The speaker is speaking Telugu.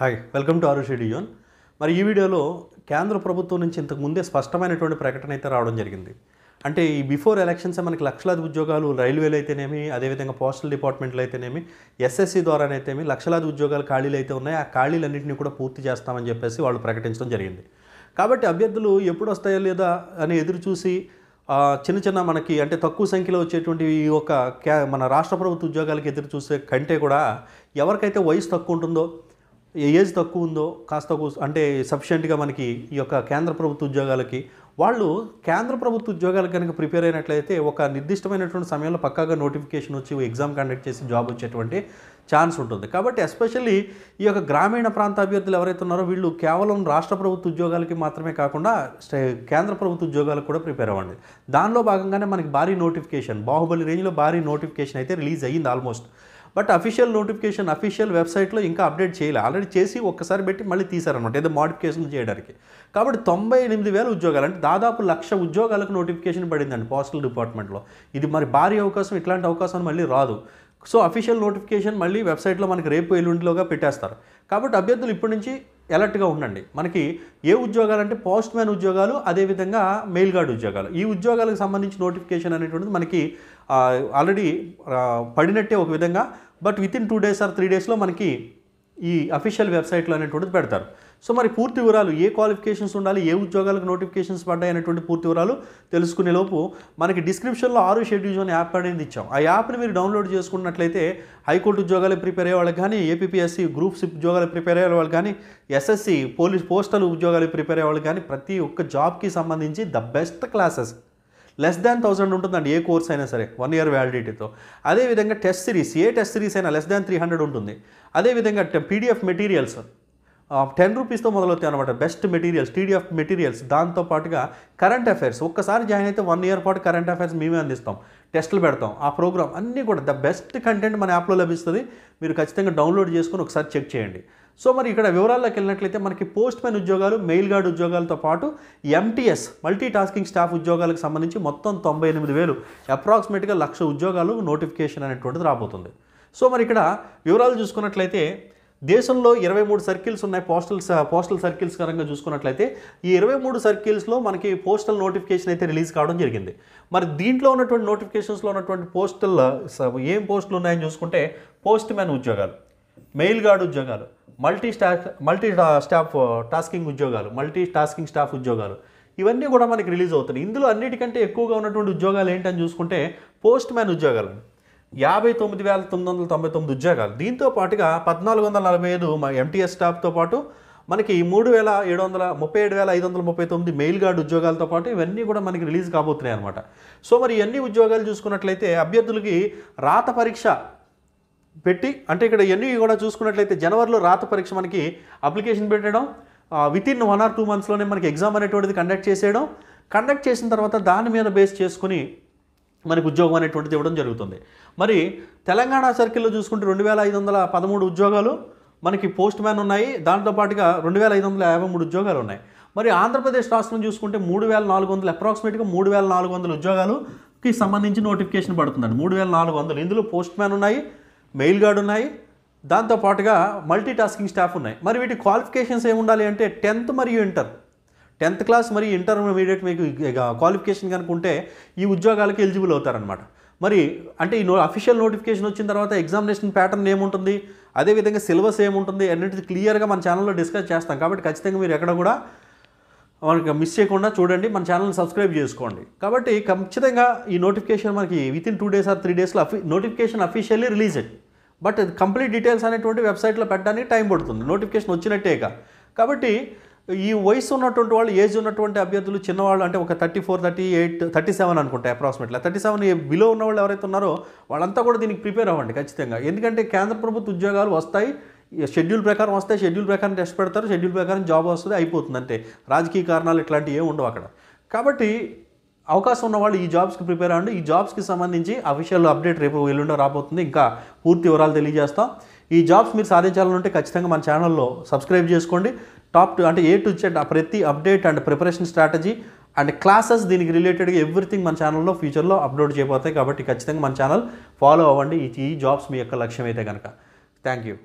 హాయ్ వెల్కమ్ టు ఆరుషి డియోన్ మరి ఈ వీడియోలో కేంద్ర ప్రభుత్వం నుంచి ఇంతకు ముందే స్పష్టమైనటువంటి ప్రకటన అయితే రావడం జరిగింది అంటే ఈ బిఫోర్ ఎలక్షన్సే మనకి లక్షలాది ఉద్యోగాలు రైల్వేలు అయితేనేమి అదేవిధంగా పోస్టల్ డిపార్ట్మెంట్లు అయితేనేమి ఎస్ఎస్సి ద్వారానైతేమి లక్షలాది ఉద్యోగాలు ఖాళీలు అయితే ఉన్నాయి ఆ ఖాళీలన్నింటినీ కూడా పూర్తి చేస్తామని చెప్పేసి వాళ్ళు ప్రకటించడం జరిగింది కాబట్టి అభ్యర్థులు ఎప్పుడు వస్తాయో లేదా అని ఎదురు చూసి చిన్న చిన్న మనకి అంటే తక్కువ సంఖ్యలో వచ్చేటువంటి ఈ ఒక మన రాష్ట్ర ప్రభుత్వ ఉద్యోగాలకు ఎదురు చూసే కంటే కూడా ఎవరికైతే వయసు తక్కువ ఉంటుందో ఏజ్ తక్కువ ఉందో కాస్త అంటే సఫిషియెంట్గా మనకి ఈ యొక్క కేంద్ర ప్రభుత్వ ఉద్యోగాలకి వాళ్ళు కేంద్ర ప్రభుత్వ ఉద్యోగాలకు కనుక ప్రిపేర్ అయినట్లయితే ఒక నిర్దిష్టమైనటువంటి సమయంలో పక్కాగా నోటిఫికేషన్ వచ్చి ఎగ్జామ్ కండక్ట్ చేసి జాబ్ వచ్చేటువంటి ఛాన్స్ ఉంటుంది కాబట్టి ఎస్పెషల్లీ ఈ యొక్క గ్రామీణ ప్రాంత అభ్యర్థులు ఎవరైతే ఉన్నారో వీళ్ళు కేవలం రాష్ట్ర ప్రభుత్వ ఉద్యోగాలకి మాత్రమే కాకుండా కేంద్ర ప్రభుత్వ ఉద్యోగాలకు కూడా ప్రిపేర్ అవ్వండి దానిలో భాగంగానే మనకి భారీ నోటిఫికేషన్ బాహుబలి రేంజ్లో భారీ నోటిఫికేషన్ అయితే రిలీజ్ అయ్యింది almost but official notification official వెబ్సైట్లో ఇంకా అప్డేట్ చేయలే ఆల్రెడీ చేసి ఒక్కసారి పెట్టి మళ్ళీ తీశారనమాట ఏదో మాడిఫికేషన్ చేయడానికి కాబట్టి తొంభై ఎనిమిది వేల ఉద్యోగాలు అంటే దాదాపు లక్ష ఉద్యోగాలకు నోటిఫికేషన్ పడిందండి పోస్టల్ డిపార్ట్మెంట్లో ఇది మరి భారీ అవకాశం ఇట్లాంటి అవకాశం మళ్ళీ రాదు సో అఫీషియల్ నోటిఫికేషన్ మళ్ళీ వెబ్సైట్లో మనకి రేపు ఎల్లుండిలోగా పెట్టేస్తారు కాబట్టి అభ్యర్థులు ఇప్పటి నుంచి అలర్ట్గా ఉండండి మనకి ఏ ఉద్యోగాలు అంటే పోస్ట్ మ్యాన్ ఉద్యోగాలు అదేవిధంగా మెయిల్ గార్డ్ ఉద్యోగాలు ఈ ఉద్యోగాలకు సంబంధించి నోటిఫికేషన్ అనేటువంటిది మనకి ఆల్రెడీ పడినట్టే ఒక విధంగా but within two days or three డేస్లో మనకి ఈ అఫీషియల్ వెబ్సైట్లో అనేటువంటిది పెడతారు సో మరి పూర్తి వివరాలు ఏ క్వాలిఫికేషన్స్ ఉండాలి ఏ ఉద్యోగాలకు నోటిఫికేషన్స్ పడ్డాయి అనేటువంటి పూర్తి వివరాలు తెలుసుకునే లోపు మనకి డిస్క్రిప్షన్లో ఆరు షెడ్యూల్ అనే యాప్ అనేది ఇచ్చాం ఆ యాప్ని మీరు డౌన్లోడ్ చేసుకున్నట్లయితే హైకోర్టు ఉద్యోగాలు ప్రిపేర్ అయ్యే వాళ్ళకి కానీ గ్రూప్ గ్రూప్స్ ఉద్యోగాలు ప్రిపేర్ అయ్యే వాళ్ళు కానీ ఎస్ఎస్సి పోలీస్ పోస్టల్ ఉద్యోగాలు ప్రిపేర్ అయ్యే వాళ్ళు కానీ ప్రతి ఒక్క జాబ్కి సంబంధించి the best classes less than thousand ఉంటుందండి ఏ కోర్స్ అయినా సరే వన్ ఇయర్ వ్యాలిడిటీతో అదేవిధంగా టెస్ట్ సిరీస్ ఏ టెస్ట్ సిరీస్ అయినా లెస్ దాన్ త్రీ హండ్రెడ్ ఉంటుంది అదేవిధంగా పీడిఎఫ్ మెటీరియల్స్ టెన్ రూపీస్తో మొదలవుతాయి అనమాట best materials PDF materials materials దాంతోపాటుగా కరెంట్ అఫైర్స్ ఒక్కసారి జాయిన్ అయితే వన్ ఇయర్ పాటు కరెంట్ అఫైర్స్ మేమే అందిస్తాం టెస్టులు పెడతాం ఆ ప్రోగ్రామ్ అన్నీ కూడా ద బెస్ట్ కంటెంట్ మన యాప్లో లభిస్తుంది మీరు ఖచ్చితంగా డౌన్లోడ్ చేసుకొని ఒకసారి చెక్ చేయండి సో మరి ఇక్కడ వివరాల్లోకి వెళ్ళినట్లయితే మనకి పోస్ట్ మ్యాన్ ఉద్యోగాలు మెయిల్ గార్డ్ ఉద్యోగాలతో పాటు ఎంటీఎస్ మల్టీ టాస్కింగ్ స్టాఫ్ ఉద్యోగాలకు సంబంధించి మొత్తం తొంభై ఎనిమిది వేలు అప్రాక్సిమేట్గా లక్ష ఉద్యోగాలు నోటిఫికేషన్ అనేటువంటిది రాబోతుంది సో మరి ఇక్కడ వివరాలు చూసుకున్నట్లయితే దేశంలో ఇరవై మూడు సర్కిల్స్ ఉన్నాయి పోస్టల్ పోస్టల్ సర్కిల్స్ కరంగా చూసుకున్నట్లయితే ఈ ఇరవై మూడు సర్కిల్స్లో మనకి పోస్టల్ నోటిఫికేషన్ అయితే రిలీజ్ కావడం జరిగింది మరి దీంట్లో ఉన్నటువంటి నోటిఫికేషన్స్లో ఉన్నటువంటి పోస్టల్ ఏం పోస్టులు ఉన్నాయని చూసుకుంటే పోస్ట్ మ్యాన్ ఉద్యోగాలు మెయిల్ గార్డ్ ఉద్యోగాలు multi staff multi staff tasking ఉద్యోగాలు మల్టీ టాస్కింగ్ స్టాఫ్ ఉద్యోగాలు ఇవన్నీ కూడా మనకి రిలీజ్ అవుతున్నాయి ఇందులో అన్నిటికంటే ఎక్కువగా ఉన్నటువంటి ఉద్యోగాలు ఏంటని చూసుకుంటే పోస్ట్ మ్యాన్ ఉద్యోగాలు యాభై తొమ్మిది వేల తొమ్మిది వందల తొంభై తొమ్మిది ఉద్యోగాలు దీంతో పాటుగా పద్నాలుగు వందల నలభై ఐదు ఎంటీఎస్ స్టాఫ్తో పాటు మనకి మూడు వేల ఏడు వందల ముప్పై ఏడు వేల ఐదు వందల ముప్పై తొమ్మిది మెయిల్ గార్డ్ ఉద్యోగాలతో పాటు ఇవన్నీ కూడా మనకి రిలీజ్ కాబోతున్నాయి అనమాట సో మరి ఇవన్నీ ఉద్యోగాలు చూసుకున్నట్లయితే అభ్యర్థులకి రాత పరీక్ష పెట్టి అంటే ఇక్కడ ఇవన్నీ కూడా చూసుకున్నట్లయితే జనవరిలో రాత పరీక్ష మనకి అప్లికేషన్ పెట్టడం within one or two మంత్స్లోనే మనకి ఎగ్జామ్ అనేటువంటిది కండక్ట్ చేసేయడం కండక్ట్ చేసిన తర్వాత దాని మీద బేస్ చేసుకుని మనకు ఉద్యోగం అనేటువంటిది ఇవ్వడం జరుగుతుంది మరి తెలంగాణ సర్కిల్లో చూసుకుంటే రెండు వేల ఐదు వందల పదమూడు ఉద్యోగాలు మనకి పోస్ట్ మ్యాన్ ఉన్నాయి దాంతోపాటుగా రెండు వేల ఐదు వందల యాభై మూడు ఉద్యోగాలు ఉన్నాయి మరి ఆంధ్రప్రదేశ్ రాష్ట్రం చూసుకుంటే మూడు వేల నాలుగు వందలు అప్రాక్సిమేట్గా మూడు వేల నాలుగు వందల ఉద్యోగాలుకి సంబంధించి నోటిఫికేషన్ పడుతుందండి మూడు వేల నాలుగు వందలు ఇందులో పోస్ట్ మ్యాన్ ఉన్నాయి మెయిల్ గార్డ్ ఉన్నాయి దాంతోపాటుగా మల్టీ టాస్కింగ్ స్టాఫ్ ఉన్నాయి మరి వీటి క్వాలిఫికేషన్స్ ఏముండాలి అంటే టెన్త్ మరియు ఇంటర్ టెన్త్ క్లాస్ మరియు ఇంటర్మీడియట్ మీకు క్వాలిఫికేషన్ కనుక ఉంటే ఈ ఉద్యోగాలకు ఎలిజిబుల్ అవుతారనమాట మరి అంటే ఈ నో అఫీషియల్ నోటిఫికేషన్ వచ్చిన తర్వాత ఎగ్జామినేషన్ ప్యాటర్న్ ఏముంటుంది అదేవిధంగా సిలబస్ ఏముంటుంది అన్నింటిది క్లియర్గా మన ఛానల్లో డిస్కస్ చేస్తాం కాబట్టి ఖచ్చితంగా మీరు ఎక్కడ కూడా మనకి మిస్ చేయకుండా చూడండి మన ఛానల్ని సబ్స్క్రైబ్ చేసుకోండి కాబట్టి ఖచ్చితంగా ఈ నోటిఫికేషన్ మనకి within two days or three డేస్లో అఫీ నోటిఫికేషన్ అఫీషియల్లీ రిలీజ్ అయ్యి బట్ కంప్లీట్ డీటెయిల్స్ అనేటువంటి వెబ్సైట్లో పెట్టడానికి టైం పడుతుంది నోటిఫికేషన్ వచ్చినట్టేగా కాబట్టి ఈ వయసు ఉన్నటువంటి వాళ్ళు ఏజ్ ఉన్నటువంటి అభ్యర్థులు చిన్నవాళ్ళు అంటే ఒక thirty four thirty eight thirty seven అనుకుంటే అప్రాక్సిమేట్లీ థర్టీ సెవెన్ బిలో ఉన్న వాళ్ళు ఎవరైతే ఉన్నారో వాళ్ళంతా కూడా దీనికి ప్రిపేర్ అవ్వండి ఖచ్చితంగా ఎందుకంటే కేంద్ర ప్రభుత్వ ఉద్యోగాలు వస్తాయి షెడ్యూల్ ప్రకారం వస్తాయి షెడ్యూల్ ప్రకారం టెస్ట్ పెడతారు షెడ్యూల్ ప్రకారం జాబ్ వస్తుంది అయిపోతుంది అంటే రాజకీయ కారణాలు ఇట్లాంటివి ఏమి ఉండవు అక్కడ కాబట్టి అవకాశం ఉన్న వాళ్ళు ఈ జాబ్స్కి ప్రిపేర్ అవ్వండి ఈ జాబ్స్కి సంబంధించి అఫీషియల్ అప్డేట్ రేపు ఎల్లుండో రాబోతుంది ఇంకా పూర్తి వివరాలు తెలియజేస్తాం ఈ జాబ్స్ మీరు సాధించాలనుంటే ఖచ్చితంగా మన ఛానల్లో సబ్స్క్రైబ్ చేసుకోండి టాప్ టూ అంటే ఏ టు జెడ్ ప్రతి update and preparation strategy and classes దీనికి రిలేటెడ్గా ఎవ్రీథింగ్ మన ఛానల్లో ఫ్యూచర్లో అప్లోడ్ చేయబోతాయి కాబట్టి ఖచ్చితంగా మన ఛానల్ ఫాలో అవ్వండి ఈ జాబ్స్ మీ యొక్క లక్ష్యం అయితే కనుక థ్యాంక్ యూ